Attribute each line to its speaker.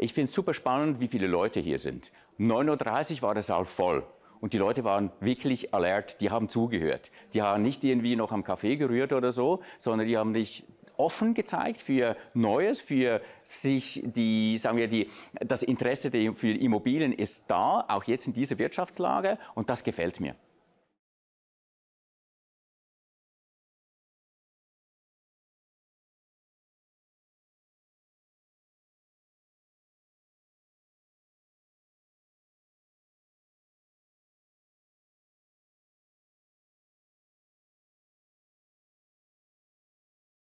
Speaker 1: Ich finde es super spannend, wie viele Leute hier sind. Um 9.30 Uhr war der Saal voll. Und die Leute waren wirklich alert, die haben zugehört. Die haben nicht irgendwie noch am Kaffee gerührt oder so, sondern die haben sich offen gezeigt für Neues, für sich die, sagen wir, die, das Interesse für Immobilien ist da, auch jetzt in dieser Wirtschaftslage und das
Speaker 2: gefällt mir.